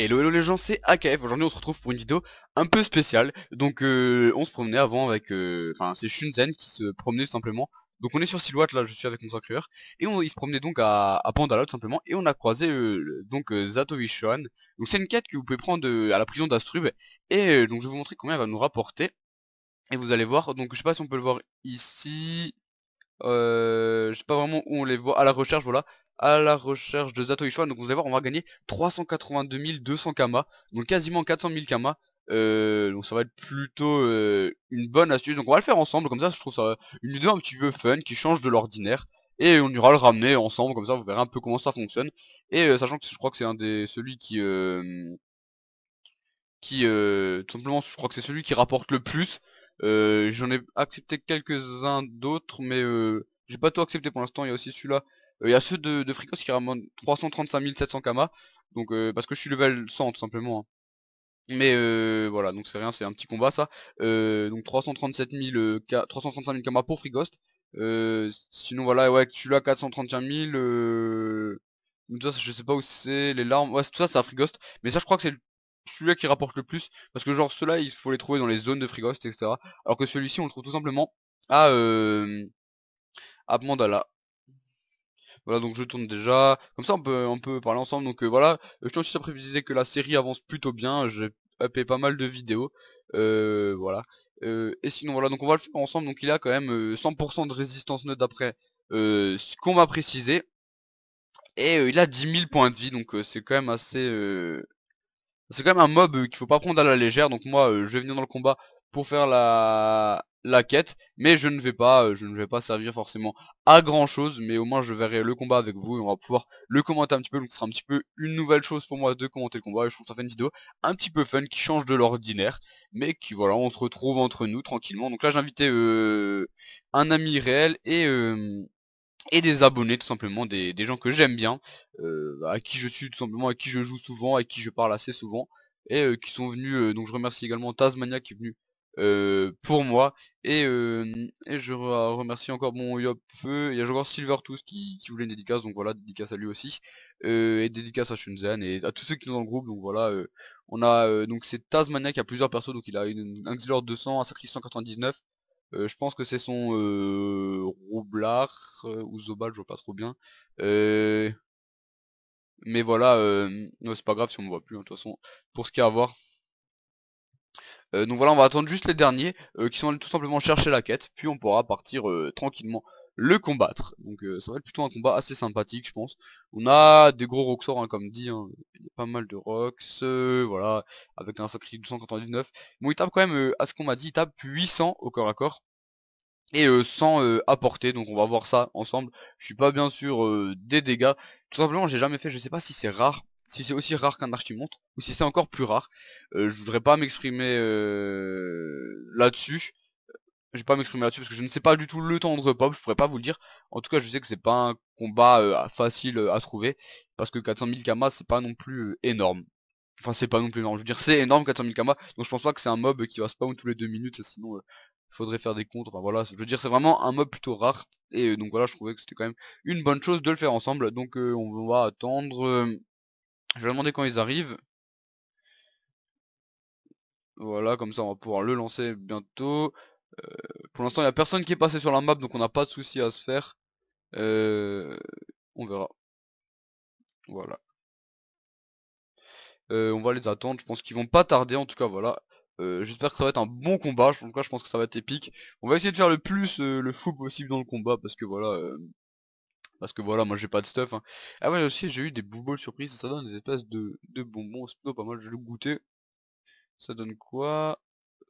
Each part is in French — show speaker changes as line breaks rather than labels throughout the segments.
Hello hello les gens c'est AKF, aujourd'hui on se retrouve pour une vidéo un peu spéciale Donc euh, on se promenait avant avec, euh, enfin c'est Shunzen qui se promenait simplement Donc on est sur Silhouette là, je suis avec mon sacreur Et on, il se promenait donc à, à simplement Et on a croisé euh, donc euh, Zatovishon Donc c'est une quête que vous pouvez prendre à la prison d'Astrub Et donc je vais vous montrer combien elle va nous rapporter Et vous allez voir, donc je sais pas si on peut le voir ici euh, je sais pas vraiment où on les voit à la recherche voilà à la recherche de Zato Ishwa Donc vous allez voir, on va gagner 382 200 Kama, donc quasiment 400 000 Kama. donc ça va être plutôt euh, une bonne astuce. Donc on va le faire ensemble, comme ça je trouve ça une idée un petit peu fun qui change de l'ordinaire. Et on ira le ramener ensemble, comme ça vous verrez un peu comment ça fonctionne. Et euh, sachant que je crois que c'est un des celui qui... Euh, qui tout simplement je crois que c'est celui qui rapporte le plus. J'en ai accepté quelques-uns d'autres, mais j'ai pas tout accepté pour l'instant. Il y a aussi celui-là euh, il y a ceux de, de qui ramènent 335 700 Kama. Donc euh, parce que je suis level 100 tout simplement. Hein. Mais euh, voilà, donc c'est rien, c'est un petit combat ça. donc 335 000 kamas pour frigost sinon voilà, ouais, celui-là 431 000. Euh... Ça, je sais pas où c'est, les larmes. Ouais, tout ça c'est à frigost Mais ça je crois que c'est celui-là qui rapporte le plus. Parce que genre ceux-là, il faut les trouver dans les zones de frigost etc. Alors que celui-ci on le trouve tout simplement à, euh, Mandala. Voilà, donc je tourne déjà. Comme ça, on peut, on peut parler ensemble. Donc euh, voilà, je tiens aussi à préciser que la série avance plutôt bien. J'ai upé pas mal de vidéos. Euh, voilà. Euh, et sinon, voilà, donc on va le faire ensemble. Donc il a quand même 100% de résistance neutre d'après ce qu'on va préciser, Et il a 10 000 points de vie, donc c'est quand même assez... C'est quand même un mob qu'il faut pas prendre à la légère. Donc moi, je vais venir dans le combat pour faire la la quête mais je ne vais pas euh, je ne vais pas servir forcément à grand chose mais au moins je verrai le combat avec vous et on va pouvoir le commenter un petit peu donc ce sera un petit peu une nouvelle chose pour moi de commenter le combat et je trouve ça fait une vidéo un petit peu fun qui change de l'ordinaire mais qui voilà on se retrouve entre nous tranquillement donc là j'ai invité euh, un ami réel et euh, et des abonnés tout simplement, des, gens que j'aime bien, à qui je suis tout simplement, à qui je joue souvent, à qui je parle assez souvent, et qui sont venus, donc je remercie également Tasmania qui est venu euh, pour moi. Et, je remercie encore mon Yopfeu Il y a encore Silver qui, qui voulait une dédicace, donc voilà, dédicace à lui aussi. et dédicace à Shunzen et à tous ceux qui sont dans le groupe. Donc voilà, on a donc c'est Tasmania qui a plusieurs persos, donc il a une, un 200, un Sacrifice 199. je pense que c'est son Roublard ou Zobal, je vois pas trop bien. mais voilà, c'est pas grave si on me voit plus, hein, de toute façon, pour ce qu'il y a à voir. Euh, donc voilà, on va attendre juste les derniers, euh, qui sont allés tout simplement chercher la quête, puis on pourra partir euh, tranquillement le combattre. Donc ça va être plutôt un combat assez sympathique, je pense. On a des gros roxors, hein, comme dit, hein, il y a pas mal de rox, voilà, avec un sacrifice 299. Bon, il tape quand même, à ce qu'on m'a dit, il tape 800 au corps à corps. Et sans apporter, donc on va voir ça ensemble. Je suis pas bien sûr des dégâts. Tout simplement, j'ai jamais fait, je sais pas si c'est rare si c'est aussi rare qu'un archimontre, ou si c'est encore plus rare. Euh, je voudrais pas m'exprimer là-dessus. Je vais pas m'exprimer là-dessus parce que je ne sais pas du tout le temps de pop, je pourrais pas vous le dire. En tout cas, je sais que c'est pas un combat facile à trouver, parce que 400 000 kamas, c'est pas non plus énorme. Enfin, c'est pas non plus énorme, je veux dire, c'est énorme 400 000 kamas, donc je pense pas que c'est un mob qui va spawn tous les deux minutes, sinon il faudrait faire des comptes, enfin voilà, je veux dire c'est vraiment un mob plutôt rare, et donc voilà je trouvais que c'était quand même une bonne chose de le faire ensemble, donc on va attendre je vais demander quand ils arrivent. Voilà, comme ça on va pouvoir le lancer bientôt. Euh, pour l'instant, il n'y a personne qui est passé sur la map, donc on n'a pas de souci à se faire. Euh, on verra. Voilà. Euh, on va les attendre, je pense qu'ils vont pas tarder, en tout cas, voilà. J'espère que ça va être un bon combat, en tout cas je pense que ça va être épique. On va essayer de faire le plus le fou possible dans le combat, parce que voilà, parce que voilà, moi j'ai pas de stuff. Hein. Ah ouais, aussi j'ai eu des bouboles surprises, ça donne des espèces de, bonbons, c'est plutôt pas mal, je le goûter. Ça donne quoi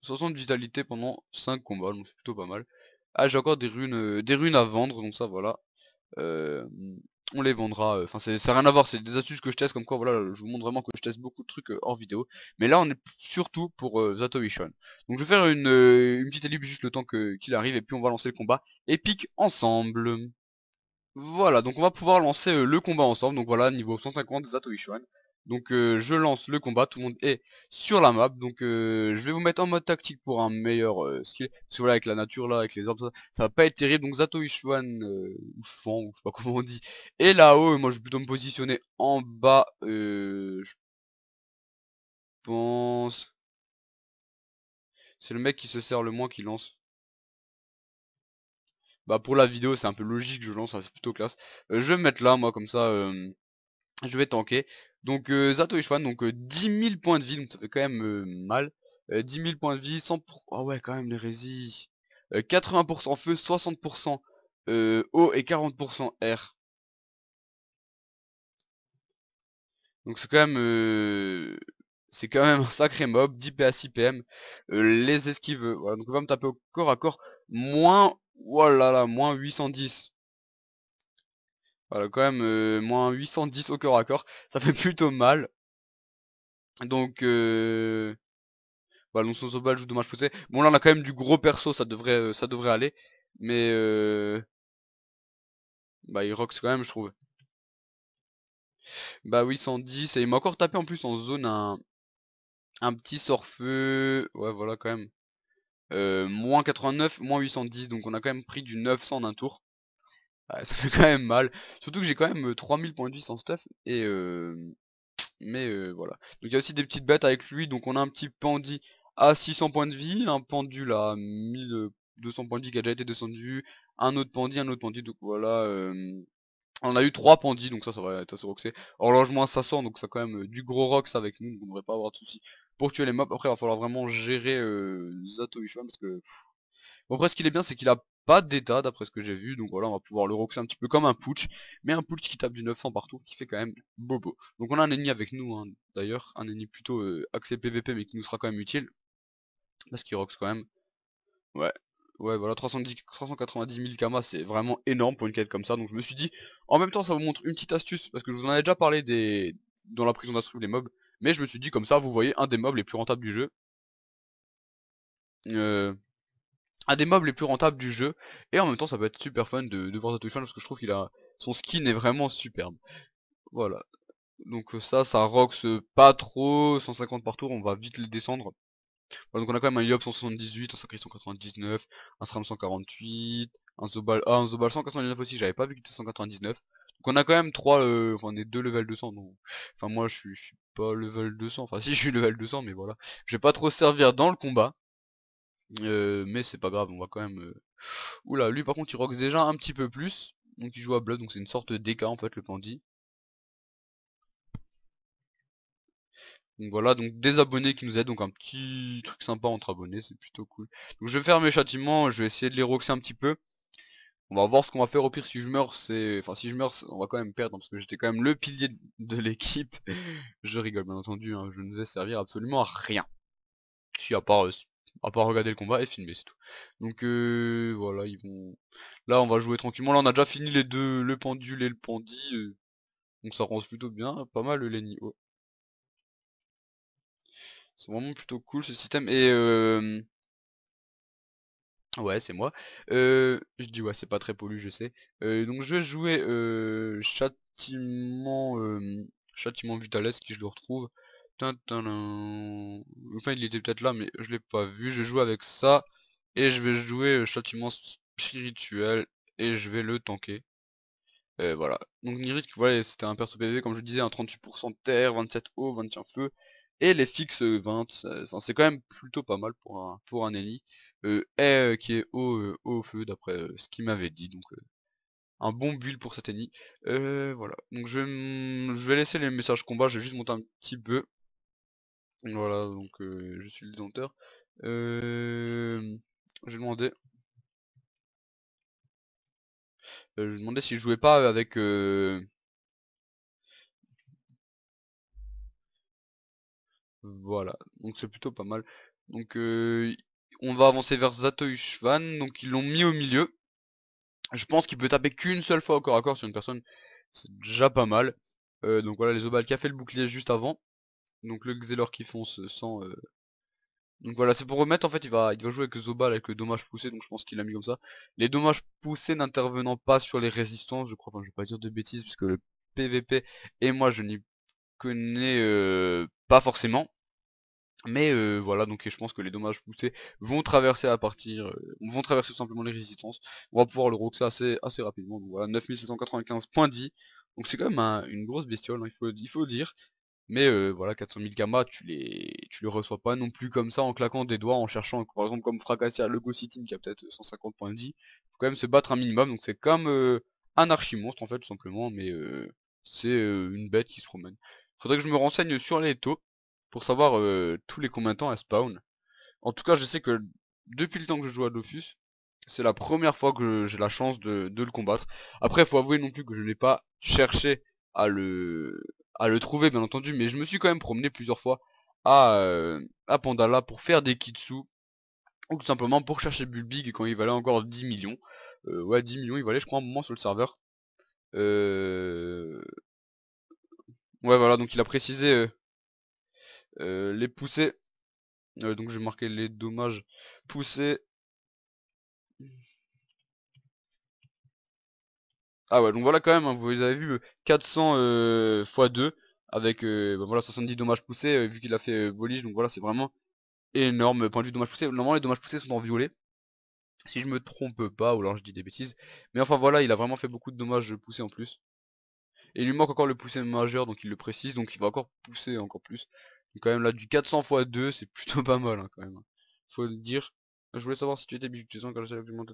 60 vitalité pendant 5 combats, donc c'est plutôt pas mal. Ah j'ai encore des runes euh, des runes à vendre, donc ça voilà. on les vendra, euh, enfin ça n'a rien à voir, c'est des astuces que je teste, comme quoi voilà, je vous montre vraiment que je teste beaucoup de trucs euh, hors vidéo. Mais là on est surtout pour Vision. Donc je vais faire une, petite ellipse juste le temps qu'il arrive et puis on va lancer le combat épique ensemble. Voilà, donc on va pouvoir lancer euh, le combat ensemble. Donc voilà, niveau 150 Zato Ishwan. Donc euh, je lance le combat, tout le monde est sur la map. Donc euh, je vais vous mettre en mode tactique pour un meilleur skill. Parce que voilà, avec la nature là, avec les arbres, ça, va pas être terrible. Donc Zato Ishwan, ou Chouan, ou je sais pas comment on dit, Et là-haut. moi je vais plutôt me positionner en bas. je pense... C'est le mec qui se sert le moins qui lance. Bah, pour la vidéo c'est un peu logique, je lance, hein, c'est plutôt classe. Euh, je vais me mettre là, moi, comme ça, je vais tanker. Donc Zato Ishwan, donc 10 000 points de vie, donc ça fait quand même mal. 10 000 points de vie, 100%... Ah ouais, quand même, l'hérésie. 80% feu, 60% eau et 40% air. Donc c'est quand même c'est quand même un sacré mob, 10 PA 6 PM, les esquiveux. donc on va me taper au corps à corps, moins voilà oh là moins 810. Voilà, quand même, euh, moins 810 au corps à corps. Ça fait plutôt mal. Donc, euh... Ballon sans balle, joue dommage poussé. Bon, là, on a quand même du gros perso, ça devrait, euh, ça devrait aller. Mais, euh... Bah, il rocks quand même, je trouve. Bah, 810. Et il m'a encore tapé en plus en zone un... Un petit sort-feu. Ouais, voilà, quand même. Euh, moins 89, moins 810, donc on a quand même pris du 900 d'un tour. Ah, ça fait quand même mal. Surtout que j'ai quand même 3000 points de vie sans stuff. Et euh... Mais voilà. Donc il y a aussi des petites bêtes avec lui. Donc on a un petit pendu à 600 points de vie, un pendu à 1200 points de vie qui a déjà été descendu, un autre pendu, un autre pendu. Donc voilà. On a eu 3 pandis, donc ça, ça va être assez roxé. Horloge moins 500, donc ça quand même du gros rox avec nous, donc on devrait pas avoir de soucis pour tuer les mobs. Après, il va falloir vraiment gérer euh, Zato Ishwan parce que... Bon, après, ce qu'il est bien, c'est qu'il a pas d'état, d'après ce que j'ai vu. Donc voilà, on va pouvoir le roxer un petit peu comme un putsch. Mais un putsch qui tape du 900 partout, qui fait quand même bobo. Donc on a un ennemi avec nous, hein, d'ailleurs. Un ennemi plutôt euh, axé PVP, mais qui nous sera quand même utile. Parce qu'il rox quand même. Ouais, Ouais voilà 390 000 kamas c'est vraiment énorme pour une quête comme ça donc je me suis dit en même temps ça vous montre une petite astuce parce que je vous en avais déjà parlé des dans la prison d'instru les mobs mais je me suis dit comme ça, vous voyez, un des mobs les plus rentables du jeu. Euh, un des mobs les plus rentables du jeu. Et en même temps, ça peut être super fun de, de voir Tatouchan parce que je trouve qu'il a son skin est vraiment superbe. Voilà. Donc euh, ça, ça roxe pas trop. 150 par tour, on va vite les descendre. donc on a quand même un Yop 178, un Sakri 199, un SRAM 148, un Zobal, ah, un Zobal 199 aussi, j'avais pas vu qu'il était 199. Donc on a quand même 3, euh, enfin on est 2 level 200, donc, enfin moi je suis pas level 200. Enfin si je suis level 200 mais voilà. Je vais pas trop servir dans le combat. Euh, mais c'est pas grave, on va quand même... Euh, oula, lui par contre il rocks déjà un petit peu plus. Donc il joue à Blood donc c'est une sorte de déca en fait le pandit. Donc voilà, donc des abonnés qui nous aident, donc un petit truc sympa entre abonnés, c'est plutôt cool. Donc je vais faire mes châtiments, je vais essayer de les roxer un petit peu. On va voir ce qu'on va faire au pire si je meurs, c'est... Enfin si je meurs, on va quand même perdre, hein, parce que j'étais quand même le pilier de l'équipe. je rigole bien entendu, hein. je ne vais servir absolument à rien. Si à part, euh, à part regarder le combat et filmer, c'est tout. Donc euh, voilà, ils vont... Là on va jouer tranquillement, là on a déjà fini les deux, le pendule et le pendy. donc euh, ça rentre plutôt bien, pas mal le Lenny. C'est vraiment plutôt cool ce système. Et euh, Ouais, c'est moi. je dis ouais, c'est pas très pollu, je sais. donc je vais jouer châtiment, châtiment Vitales, qui je le retrouve. Enfin, il était peut-être là, mais je l'ai pas vu. Je joue avec ça et je vais jouer châtiment spirituel et je vais le tanker. voilà. Donc Nirit, c'était un perso PV, comme je disais, un hein, 38% terre, 27 eau, 21 feu. Et les fixes 20, c'est quand même plutôt pas mal pour un, pour un ennemi est euh, qui est au euh, feu d'après euh, ce qu'il m'avait dit. Donc un bon build pour cette euh, voilà. Donc je vais, laisser les messages combat, je vais juste monter un petit peu. Voilà, donc je suis le dédenteur je demandais je demandais si je jouais pas avec voilà donc c'est plutôt pas mal donc on va avancer vers Zatoishvan, donc ils l'ont mis au milieu. Je pense qu'il peut taper qu'une seule fois au corps à corps sur une personne, c'est déjà pas mal. Euh, donc voilà, les Zobal qui a fait le bouclier juste avant. Donc le Xelor qui fonce sans... Euh, donc voilà, c'est pour remettre, en fait, il va, il jouer avec Zobal, avec le dommage poussé, donc je pense qu'il l'a mis comme ça. Les dommages poussés n'intervenant pas sur les résistances, je crois, enfin je vais pas dire de bêtises, puisque le PVP et moi je n'y connais euh, pas forcément. Mais voilà, donc je pense que les dommages poussés vont traverser à partir, vont traverser simplement les résistances. On va pouvoir le roxer assez, assez rapidement. Donc voilà, 9795 points de vie. Donc c'est quand même une grosse bestiole, hein, il, faut, il faut dire. Mais voilà, 400 000 gamma, tu les, tu les reçois pas non plus comme ça en claquant des doigts, en cherchant, par exemple comme à le qui a peut-être 150 points de vie. faut quand même se battre un minimum, donc c'est comme un archi-monstre en fait tout simplement, mais c'est une bête qui se promène. Faudrait que je me renseigne sur les taux pour savoir tous les combien de temps elle spawn. En tout cas, je sais que depuis le temps que je joue à Dofus, c'est la première fois que j'ai la chance de, le combattre. Après, faut avouer non plus que je n'ai pas cherché à le trouver, bien entendu, mais je me suis quand même promené plusieurs fois à, Pandala pour faire des kitsu, ou tout simplement pour chercher Bulbig quand il valait encore 10 millions. ouais, 10 millions, il valait, je crois, un moment sur le serveur. Ouais, voilà, donc il a précisé euh, les poussées. Euh, donc j'ai marqué les dommages poussés Ah ouais, donc voilà quand même, hein, vous avez vu 400 x 2 avec euh, bah voilà 70 dommages poussés vu qu'il a fait bolige, donc voilà c'est vraiment énorme point de vue dommages poussés. Normalement les dommages poussés sont en violet, si je me trompe pas, ou alors je dis des bêtises. Mais enfin voilà, il a vraiment fait beaucoup de dommages poussés en plus. Et il lui manque encore le poussé majeur, donc il le précise, donc il va encore pousser encore plus quand même là du 400 x 2 c'est plutôt pas mal hein, quand même. Hein. Faut le dire. Je voulais savoir si tu étais habitué quand mon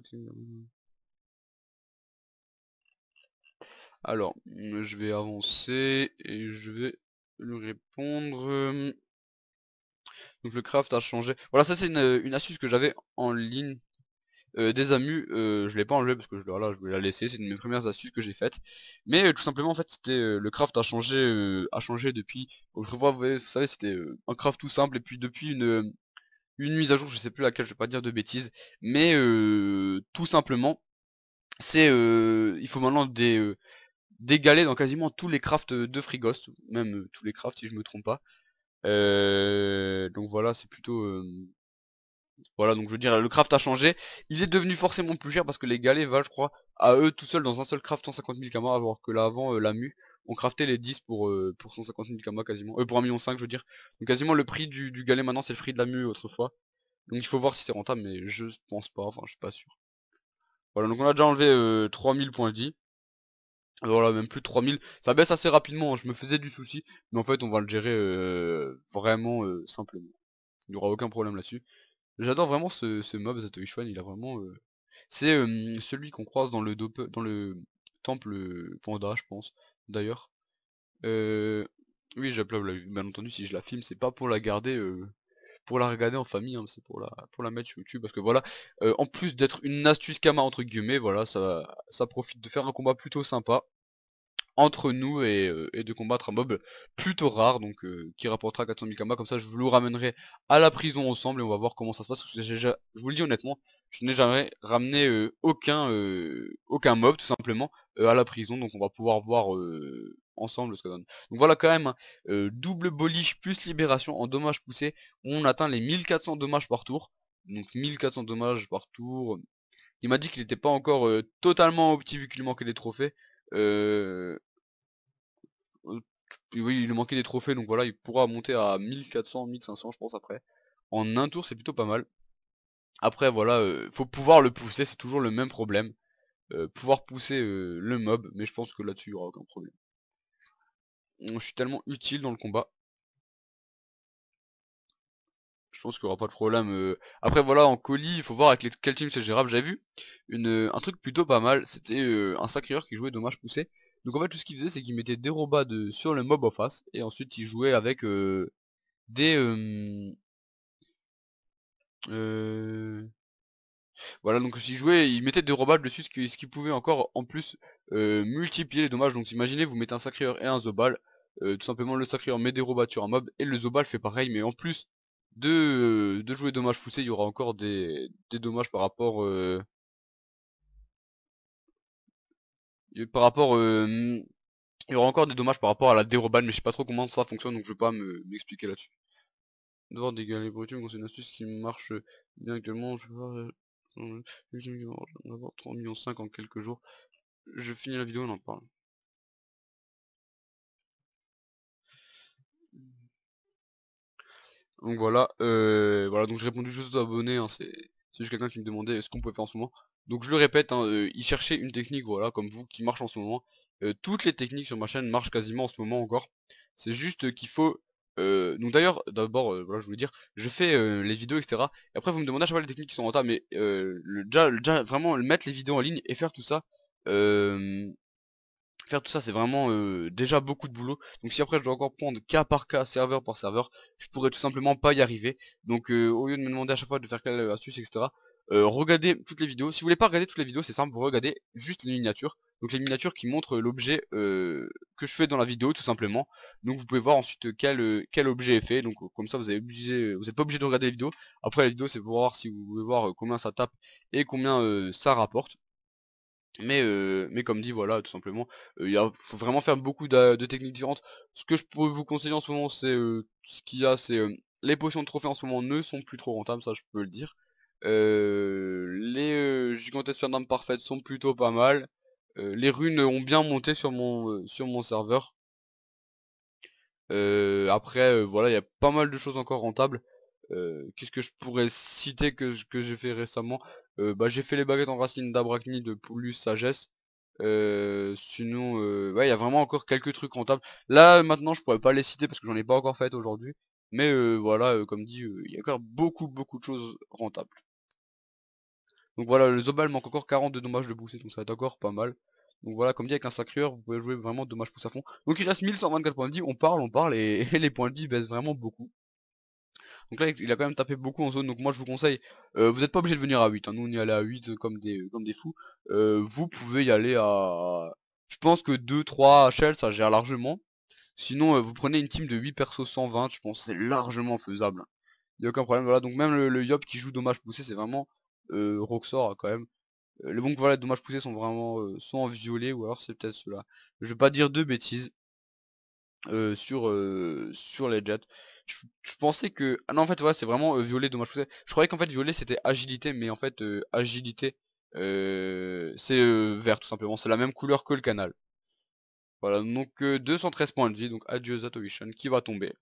Alors, mmh, je vais avancer et je vais lui répondre. Donc le craft a changé. Voilà, ça c'est une, astuce que j'avais en ligne. Euh, des amus, euh, je l'ai pas enlevé parce que je, là, je voulais la laisser, c'est une de mes premières astuces que j'ai faites. Mais euh, tout simplement en fait c'était le craft a changé a changé depuis. Je vous, vous savez c'était un craft tout simple et puis depuis une, une mise à jour, je sais plus laquelle, je vais pas dire de bêtises, mais tout simplement c'est il faut maintenant des dégaler dans quasiment tous les crafts de Frigost, même tous les crafts si je me trompe pas. donc voilà, c'est plutôt voilà, donc je veux dire, le craft a changé. Il est devenu forcément plus cher parce que les galets valent, je crois, à eux tout seuls dans un seul craft 150 000 kamas, alors que là avant, euh, la mu, on craftait les 10 pour, euh, pour 150 000 kamas quasiment. eux pour 1,5 million, je veux dire. Donc quasiment le prix du, galet maintenant, c'est le prix de la mu autrefois. Donc il faut voir si c'est rentable, mais je pense pas, enfin je suis pas sûr. Voilà, donc on a déjà enlevé 3000 points de Alors Voilà, même plus de 3000. Ça baisse assez rapidement, hein, je me faisais du souci. Mais en fait, on va le gérer euh, vraiment simplement. Il n'y aura aucun problème là-dessus. J'adore vraiment ce, ce mob Zatoichuan, il a vraiment... Euh, c'est celui qu'on croise dans le dans le temple euh, panda, je pense, d'ailleurs. Euh... Oui, j'applaudis. Bah, bien entendu, si je la filme, c'est pas pour la garder... Euh, pour la regarder en famille, hein, c'est pour la, pour la mettre sur YouTube, parce que voilà, en plus d'être une astuce Kama entre guillemets, voilà, ça, ça profite de faire un combat plutôt sympa entre nous et, de combattre un mob plutôt rare donc qui rapportera 400 000 combats comme ça je vous le ramènerai à la prison ensemble et on va voir comment ça se passe que je vous le dis honnêtement je n'ai jamais ramené aucun aucun mob tout simplement à la prison donc on va pouvoir voir ensemble ce que ça donne donc voilà quand même hein, double boliche plus libération en dommages poussés on atteint les 1400 dommages par tour donc 1400 dommages par tour il m'a dit qu'il n'était pas encore totalement opti vu qu'il manquait des trophées oui, il manquait des trophées, donc voilà, il pourra monter à 1400, 1500 je pense après. En un tour, c'est plutôt pas mal. Après, voilà, il faut pouvoir le pousser, c'est toujours le même problème. pouvoir pousser le mob, mais je pense que là-dessus, il n'y aura aucun problème. Je suis tellement utile dans le combat. pense qu'il n'y aura pas de problème. Après voilà, en colis, il faut voir avec quel team c'est gérable. J'avais vu un truc plutôt pas mal, c'était un sacrieur qui jouait dommage poussé. Donc en fait tout ce qu'il faisait c'est qu'il mettait des robats sur le mob en face et ensuite il jouait avec des... Voilà donc s'il jouait il mettait des robots dessus ce qui, pouvait encore en plus multiplier les dommages. Donc imaginez vous mettez un sacrieur et un zobal. tout simplement le sacrieur met des robots sur un mob et le zobal fait pareil mais en plus de, jouer dommages poussés, il y aura encore des, dommages par rapport... par rapport... il y aura encore des dommages par rapport à la dérobade, mais je sais pas trop comment ça fonctionne, donc je vais pas m'expliquer là-dessus. Devoir dégager les c'est une astuce qui marche bien actuellement. Je vais avoir 3 ,5 millions en quelques jours. Je finis la vidéo on en parle. Donc voilà, euh, voilà, donc j'ai répondu juste aux abonnés, hein, c'est juste quelqu'un qui me demandait ce qu'on pouvait faire en ce moment. Donc je le répète, hein, euh, il cherchait une technique, voilà, comme vous, qui marche en ce moment. Euh, toutes les techniques sur ma chaîne marchent quasiment en ce moment encore. C'est juste qu'il faut... donc d'ailleurs, d'abord, voilà, je voulais dire, je fais les vidéos, etc. Et après, vous me demandez à chaque fois les techniques qui sont en retard, mais le, déjà, déjà, vraiment, mettre les vidéos en ligne et faire tout ça, Faire tout ça, c'est vraiment déjà beaucoup de boulot. Donc si après je dois encore prendre cas par cas, serveur par serveur, je pourrais tout simplement pas y arriver. Donc au lieu de me demander à chaque fois de faire quelle astuce, etc., regardez toutes les vidéos. Si vous voulez pas regarder toutes les vidéos, c'est simple, vous regardez juste les miniatures. Donc les miniatures qui montrent l'objet que je fais dans la vidéo tout simplement. Donc vous pouvez voir ensuite quel, quel objet est fait. Donc comme ça vous avez obligé, vous êtes pas obligé de regarder les vidéos. Après la vidéo c'est pour voir si vous voulez voir combien ça tape et combien ça rapporte. Mais, mais comme dit, voilà, tout simplement, il faut vraiment faire beaucoup de, techniques différentes. Ce que je peux vous conseiller en ce moment, c'est ce qu'il y a, c'est les potions de trophées en ce moment ne sont plus trop rentables, ça je peux le dire. les gigantesques d'âme parfaites sont plutôt pas mal. les runes ont bien monté sur mon, sur mon serveur. après, voilà, il y a pas mal de choses encore rentables. Qu'est-ce que je pourrais citer que, que j'ai fait récemment euh, bah, j'ai fait les baguettes en racine d'abrachnie, de poulus, sagesse. Euh, sinon, euh, ouais, il y a vraiment encore quelques trucs rentables. Là, maintenant, je pourrais pas les citer parce que j'en ai pas encore fait aujourd'hui. Mais voilà, comme dit, il y a encore beaucoup beaucoup de choses rentables. Donc voilà, le Zobal manque encore 42 dommages de boost, donc ça va être encore pas mal. Donc voilà, comme dit, avec un sacré, vous pouvez jouer vraiment dommage pour à fond. Donc il reste 1124 points de vie, on parle, on parle, et les points de vie baissent vraiment beaucoup. Donc là il a quand même tapé beaucoup en zone donc moi je vous conseille euh, vous n'êtes pas obligé de venir à 8 hein. nous on y allait à 8 euh, comme des comme des fous euh, vous pouvez y aller à je pense que 2-3 HL ça gère largement sinon vous prenez une team de 8 persos 120 je pense c'est largement faisable il n'y a aucun problème voilà donc même le, Yop qui joue dommage poussé c'est vraiment Roxor hein, quand même les bons voilà dommages poussés sont vraiment soit en violet ou alors c'est peut-être cela je vais pas dire deux bêtises sur, sur les jets je, pensais que... Ah non, en fait, ouais, c'est vraiment violet, dommage. Je, je croyais qu'en fait, violet, c'était agilité, mais en fait, agilité, c'est vert, tout simplement. C'est la même couleur que le canal. Voilà, donc 213 points de vie, donc adieu Zatovishan qui va tomber.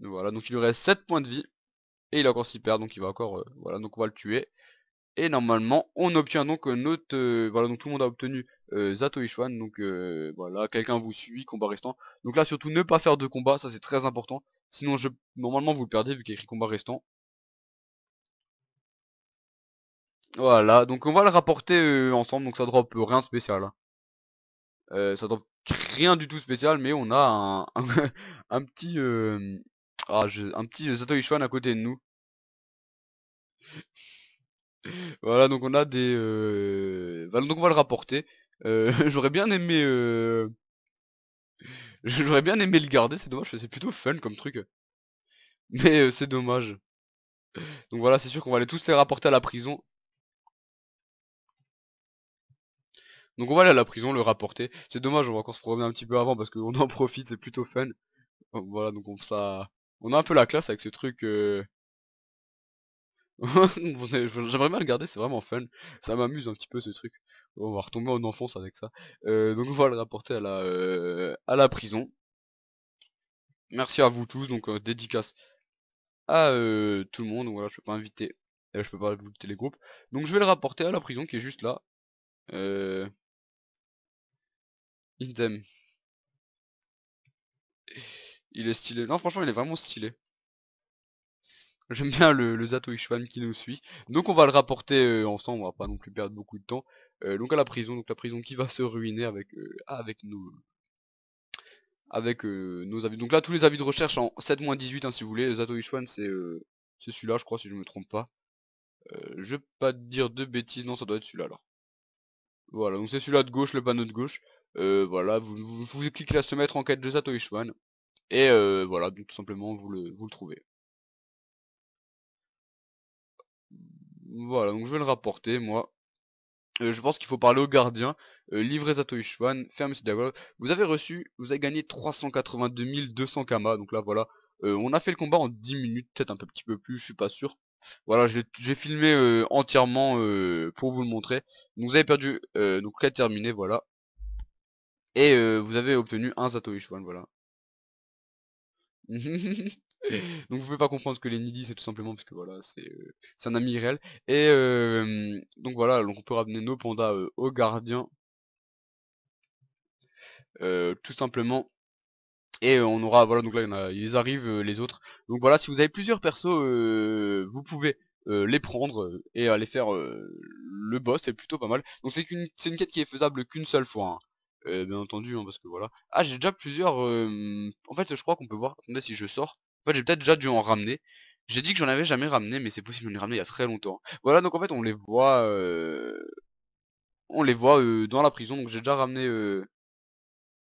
Voilà, donc il lui reste 7 points de vie. Et il a encore 6 perd donc il va encore... voilà, donc on va le tuer. Et normalement, on obtient donc notre... Euh, voilà, donc tout le monde a obtenu euh, Zato Ishwan. Donc euh, voilà, quelqu'un vous suit, combat restant. Donc là, surtout, ne pas faire de combat, ça c'est très important. Sinon, je, normalement, vous le perdez vu qu'il y a écrit combat restant. Voilà, donc on va le rapporter ensemble. Donc ça drop rien de spécial. Hein. ça drop rien du tout spécial, mais on a un, petit... un petit ah, Zato Ishwan à côté de nous voilà, donc on a des... Donc on va le rapporter. Euh, j'aurais bien aimé... J'aurais bien aimé le garder, c'est dommage, c'est plutôt fun comme truc. Mais c'est dommage. Donc voilà, c'est sûr qu'on va aller tous les rapporter à la prison. Donc on va aller à la prison, le rapporter. C'est dommage, on va encore se promener un petit peu avant parce qu'on en profite, c'est plutôt fun. Voilà, donc on, ça... on a un peu la classe avec ce truc... J'aimerais bien le garder, c'est vraiment fun. Ça m'amuse un petit peu ce truc. Oh, on va retomber en enfance avec ça. Euh, donc on va le rapporter à la, euh, à la prison. Merci à vous tous, donc euh, dédicace à tout le monde. Voilà, je peux pas inviter, je peux pas inviter les groupes. Donc je vais le rapporter à la prison qui est juste là. Idem. Il est stylé. Non franchement il est vraiment stylé. J'aime bien le, Zato Ichwan qui nous suit. Donc on va le rapporter euh, ensemble, on va pas non plus perdre beaucoup de temps. Euh, donc à la prison, donc la prison qui va se ruiner avec, euh, avec nos avec nos avis. Donc là tous les avis de recherche en 7-18 hein, si vous voulez. Zato Ichwan c'est celui-là je crois si je me trompe pas. je vais pas te dire de bêtises, non ça doit être celui-là alors. Voilà, donc c'est celui-là de gauche, le panneau de gauche. voilà, vous, cliquez là se mettre en quête de Zato Ichwan. Et voilà, donc tout simplement vous vous le trouvez. Voilà, donc je vais le rapporter, moi. Euh, je pense qu'il faut parler au gardien. Euh, Livrer livrez Zato fermez ferme diagonal. Vous avez reçu, vous avez gagné 382 200 Kama. Donc là, voilà. Euh, on a fait le combat en 10 minutes, peut-être un petit peu plus, je suis pas sûr. Voilà, j'ai filmé entièrement pour vous le montrer. vous avez perdu, donc là terminé, voilà. Et vous avez obtenu un Zato voilà. Donc vous pouvez pas comprendre ce que les nidis c'est tout simplement parce que voilà c'est euh, un ami réel. Et donc voilà, donc on peut ramener nos pandas euh, au gardien euh, tout simplement. Et on aura voilà donc là il ils arrivent les autres. Donc voilà si vous avez plusieurs persos vous pouvez les prendre et aller faire le boss c'est plutôt pas mal. Donc c'est une, une quête qui est faisable qu'une seule fois. Hein. bien entendu hein, parce que voilà ah j'ai déjà plusieurs en fait je crois qu'on peut voir attendez si je sors en fait j'ai peut-être déjà dû en ramener. J'ai dit que j'en avais jamais ramené, mais c'est possible, j'en ai ramené il y a très longtemps. Voilà, donc en fait on les voit... Euh, on les voit euh, dans la prison, donc j'ai déjà ramené... Euh...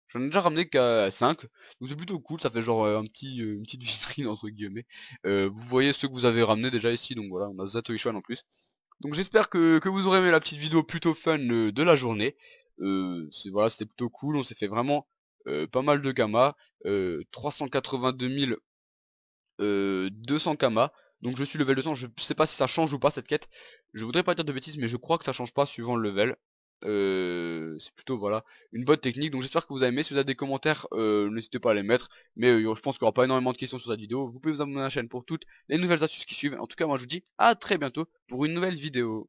J'en ai déjà ramené qu'à 5, donc c'est plutôt cool, ça fait genre euh, un petit, une petite vitrine entre guillemets. vous voyez ceux que vous avez ramené déjà ici, donc voilà, on a Zatoichwan en plus. Donc j'espère que, vous aurez aimé la petite vidéo plutôt fun de la journée. Euh, voilà, c'était plutôt cool, on s'est fait vraiment pas mal de gamma, 382 000 200 euh, Kama. Donc je suis level 200, je sais pas si ça change ou pas cette quête. Je voudrais pas dire de bêtises, mais je crois que ça change pas suivant le level. Euh, c'est plutôt voilà une bonne technique donc j'espère que vous avez aimé si vous avez des commentaires euh, n'hésitez pas à les mettre mais je pense qu'il n'y aura pas énormément de questions sur cette vidéo vous pouvez vous abonner à la chaîne pour toutes les nouvelles astuces qui suivent en tout cas moi je vous dis à très bientôt pour une nouvelle vidéo